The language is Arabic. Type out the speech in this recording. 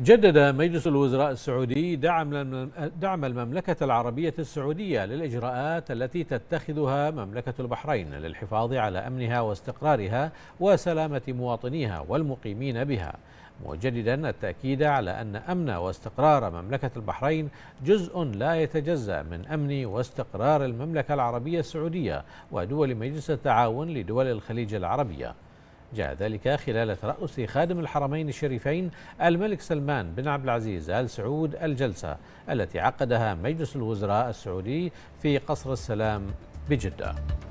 جدد مجلس الوزراء السعودي دعم دعم المملكة العربية السعودية للإجراءات التي تتخذها مملكة البحرين للحفاظ على أمنها واستقرارها وسلامة مواطنيها والمقيمين بها مجددا التأكيد على أن أمن واستقرار مملكة البحرين جزء لا يتجزأ من أمن واستقرار المملكة العربية السعودية ودول مجلس التعاون لدول الخليج العربية جاء ذلك خلال ترأس خادم الحرمين الشريفين الملك سلمان بن عبد العزيز آل سعود الجلسة التي عقدها مجلس الوزراء السعودي في قصر السلام بجدة